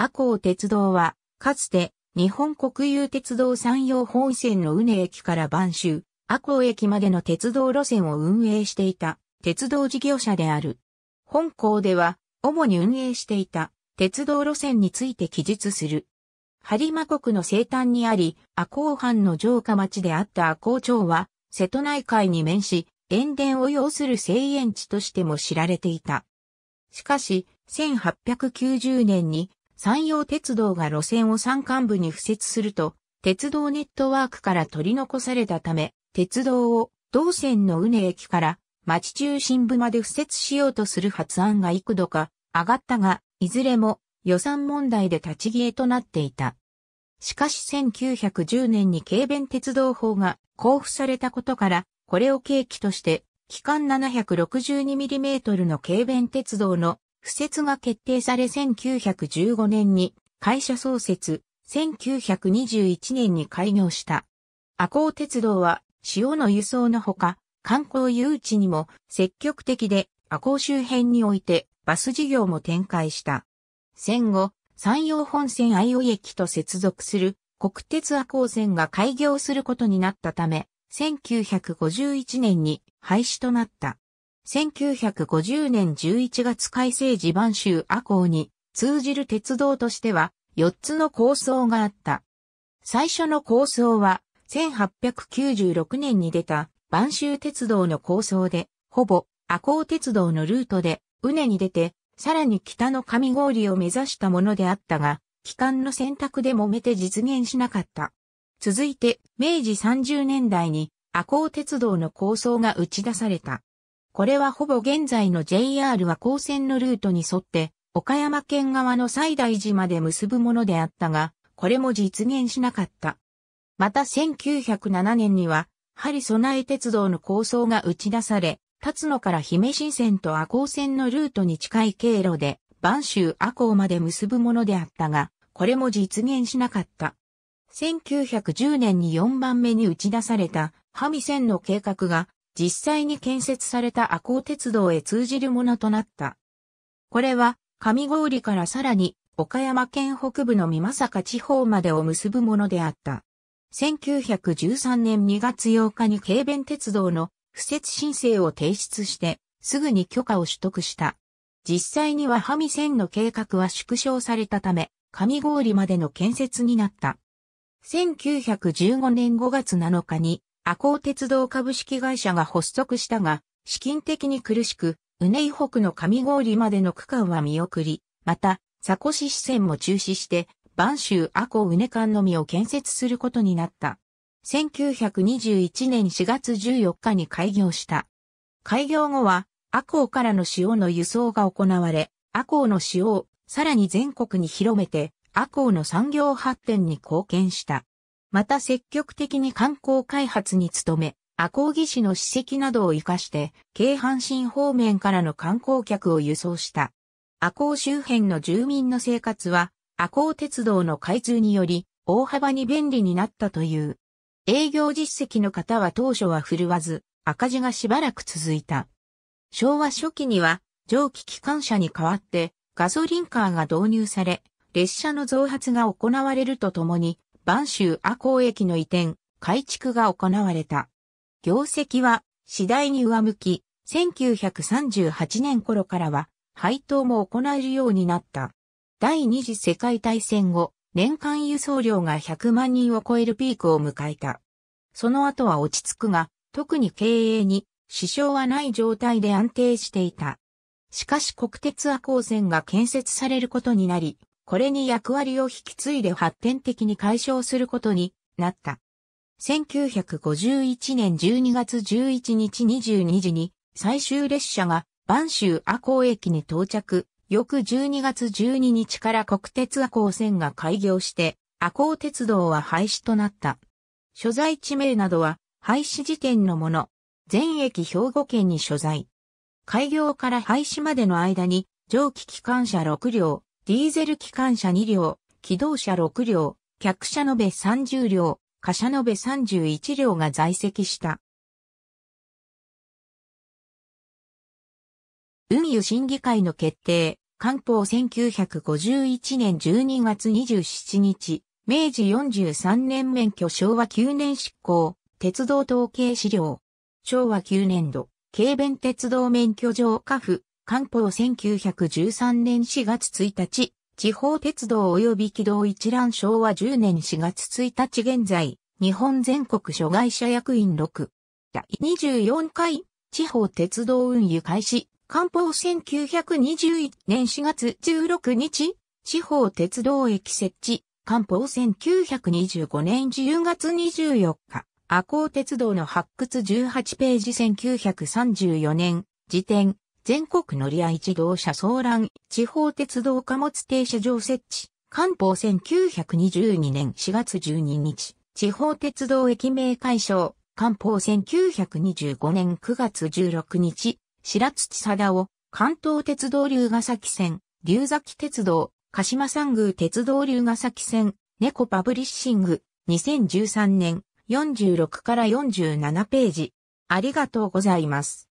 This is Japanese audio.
阿光鉄道は、かつて、日本国有鉄道山陽本線の宇根駅から晩州、阿光駅までの鉄道路線を運営していた、鉄道事業者である。本校では、主に運営していた、鉄道路線について記述する。播磨国の西端にあり、阿光藩の城下町であった阿光町は、瀬戸内海に面し、塩田を要する生園地としても知られていた。しかし、1890年に山陽鉄道が路線を山間部に付設すると、鉄道ネットワークから取り残されたため、鉄道を同線の宇根駅から町中心部まで付設しようとする発案が幾度か上がったが、いずれも予算問題で立ち消えとなっていた。しかし1910年に軽便鉄道法が交付されたことから、これを契機として、期間 762mm の軽便鉄道の不設が決定され1915年に会社創設、1921年に開業した。阿高鉄道は塩の輸送のほか、観光誘致にも積極的で阿高周辺においてバス事業も展開した。戦後、山陽本線愛尾駅と接続する国鉄阿高線が開業することになったため、1951年に廃止となった。1950年11月改正地盤州阿光に通じる鉄道としては4つの構想があった。最初の構想は1896年に出た晩州鉄道の構想で、ほぼ阿光鉄道のルートで、うねに出て、さらに北の上郡を目指したものであったが、機関の選択で揉めて実現しなかった。続いて、明治30年代に阿光鉄道の構想が打ち出された。これはほぼ現在の JR 和光線のルートに沿って、岡山県側の西大寺まで結ぶものであったが、これも実現しなかった。また1907年には、針備え鉄道の構想が打ち出され、立野から姫新線と阿光線のルートに近い経路で、晩州阿光まで結ぶものであったが、これも実現しなかった。1910年に4番目に打ち出された、ハミ線の計画が実際に建設された赤穂鉄道へ通じるものとなった。これは、上郡からさらに、岡山県北部の美作地方までを結ぶものであった。1913年2月8日に軽便鉄道の不設申請を提出して、すぐに許可を取得した。実際にはハミ線の計画は縮小されたため、上郡までの建設になった。1915年5月7日に阿公鉄道株式会社が発足したが、資金的に苦しく、うねい北の上郡までの区間は見送り、また、佐古市支線も中止して、播州阿古うね間のみを建設することになった。1921年4月14日に開業した。開業後は、阿公からの塩の輸送が行われ、阿公の塩をさらに全国に広めて、阿公の産業発展に貢献した。また積極的に観光開発に努め、赤荻市の史跡などを活かして、京阪神方面からの観光客を輸送した。赤荻周辺の住民の生活は、赤荻鉄道の開通により、大幅に便利になったという。営業実績の方は当初は振るわず、赤字がしばらく続いた。昭和初期には、蒸気機関車に代わって、ガソリンカーが導入され、列車の増発が行われるとともに、万州阿公駅の移転、改築が行われた。業績は次第に上向き、1938年頃からは配当も行えるようになった。第二次世界大戦後、年間輸送量が100万人を超えるピークを迎えた。その後は落ち着くが、特に経営に支障はない状態で安定していた。しかし国鉄阿公線が建設されることになり、これに役割を引き継いで発展的に解消することになった。1951年12月11日22時に最終列車が万州阿港駅に到着。翌12月12日から国鉄阿港線が開業して阿港鉄道は廃止となった。所在地名などは廃止時点のもの。全駅兵庫県に所在。開業から廃止までの間に蒸気機関車6両、ディーゼル機関車2両、機動車6両、客車延べ30両、貨車延べ31両が在籍した。運輸審議会の決定、官報1951年12月27日、明治43年免許昭和9年執行、鉄道統計資料。昭和9年度、軽便鉄道免許上下府、官報1913年4月1日、地方鉄道及び軌道一覧昭和10年4月1日現在、日本全国諸外社役員6。第24回、地方鉄道運輸開始、官報1921年4月16日、地方鉄道駅設置、官報1925年10月24日、赤光鉄道の発掘18ページ1934年、時点、全国乗り合い自動車騒乱、地方鉄道貨物停車場設置、官報1922年4月12日、地方鉄道駅名解消、官報1925年9月16日、白土貞夫、関東鉄道龍ヶ崎線、龍崎鉄道、鹿島山宮鉄道龍ヶ崎線、猫パブリッシング、2013年、46から47ページ。ありがとうございます。